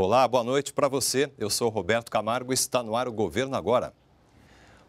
Olá, boa noite para você. Eu sou Roberto Camargo e está no ar o Governo Agora.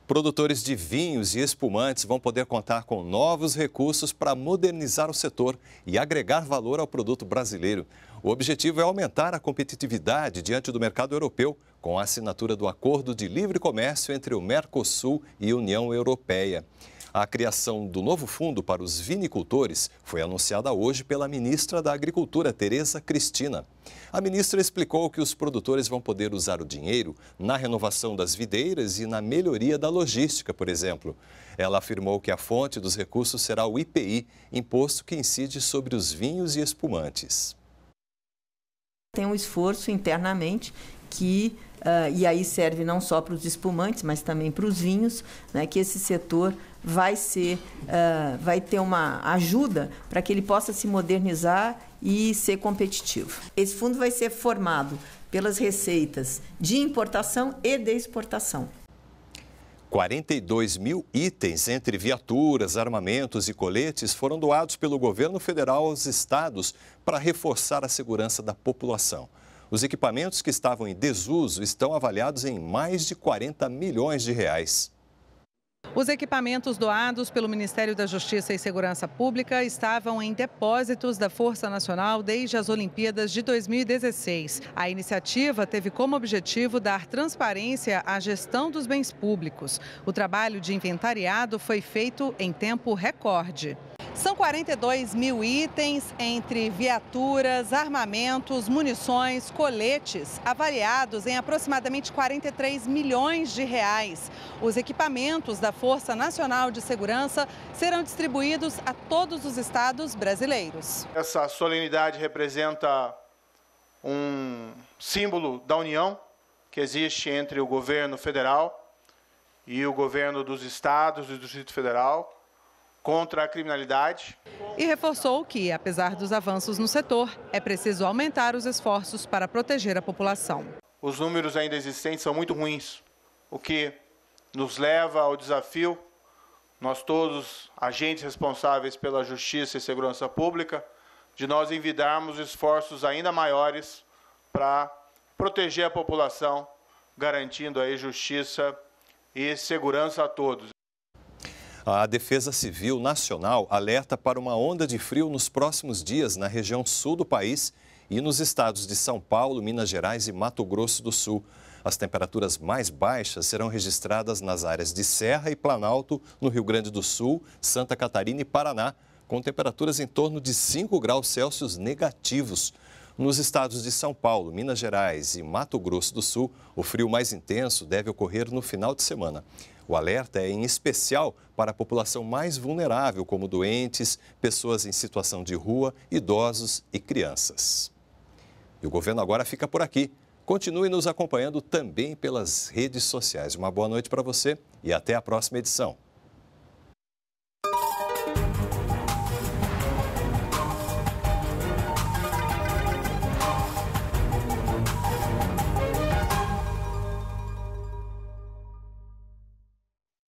Produtores de vinhos e espumantes vão poder contar com novos recursos para modernizar o setor e agregar valor ao produto brasileiro. O objetivo é aumentar a competitividade diante do mercado europeu com a assinatura do Acordo de Livre Comércio entre o Mercosul e a União Europeia. A criação do novo fundo para os vinicultores foi anunciada hoje pela ministra da Agricultura, Tereza Cristina. A ministra explicou que os produtores vão poder usar o dinheiro na renovação das videiras e na melhoria da logística, por exemplo. Ela afirmou que a fonte dos recursos será o IPI, imposto que incide sobre os vinhos e espumantes. Tem um esforço internamente que Uh, e aí serve não só para os espumantes, mas também para os vinhos, né, que esse setor vai ser, uh, vai ter uma ajuda para que ele possa se modernizar e ser competitivo. Esse fundo vai ser formado pelas receitas de importação e de exportação. 42 mil itens entre viaturas, armamentos e coletes foram doados pelo governo federal aos estados para reforçar a segurança da população. Os equipamentos que estavam em desuso estão avaliados em mais de 40 milhões de reais. Os equipamentos doados pelo Ministério da Justiça e Segurança Pública estavam em depósitos da Força Nacional desde as Olimpíadas de 2016. A iniciativa teve como objetivo dar transparência à gestão dos bens públicos. O trabalho de inventariado foi feito em tempo recorde. São 42 mil itens entre viaturas, armamentos, munições, coletes, avaliados em aproximadamente 43 milhões de reais. Os equipamentos da Força Nacional de Segurança serão distribuídos a todos os estados brasileiros. Essa solenidade representa um símbolo da união que existe entre o governo federal e o governo dos estados e do Distrito Federal contra a criminalidade. E reforçou que, apesar dos avanços no setor, é preciso aumentar os esforços para proteger a população. Os números ainda existentes são muito ruins, o que nos leva ao desafio, nós todos, agentes responsáveis pela justiça e segurança pública, de nós envidarmos esforços ainda maiores para proteger a população, garantindo aí justiça e segurança a todos. A Defesa Civil Nacional alerta para uma onda de frio nos próximos dias na região sul do país e nos estados de São Paulo, Minas Gerais e Mato Grosso do Sul. As temperaturas mais baixas serão registradas nas áreas de Serra e Planalto, no Rio Grande do Sul, Santa Catarina e Paraná, com temperaturas em torno de 5 graus Celsius negativos. Nos estados de São Paulo, Minas Gerais e Mato Grosso do Sul, o frio mais intenso deve ocorrer no final de semana. O alerta é em especial para a população mais vulnerável, como doentes, pessoas em situação de rua, idosos e crianças. E o governo agora fica por aqui. Continue nos acompanhando também pelas redes sociais. Uma boa noite para você e até a próxima edição.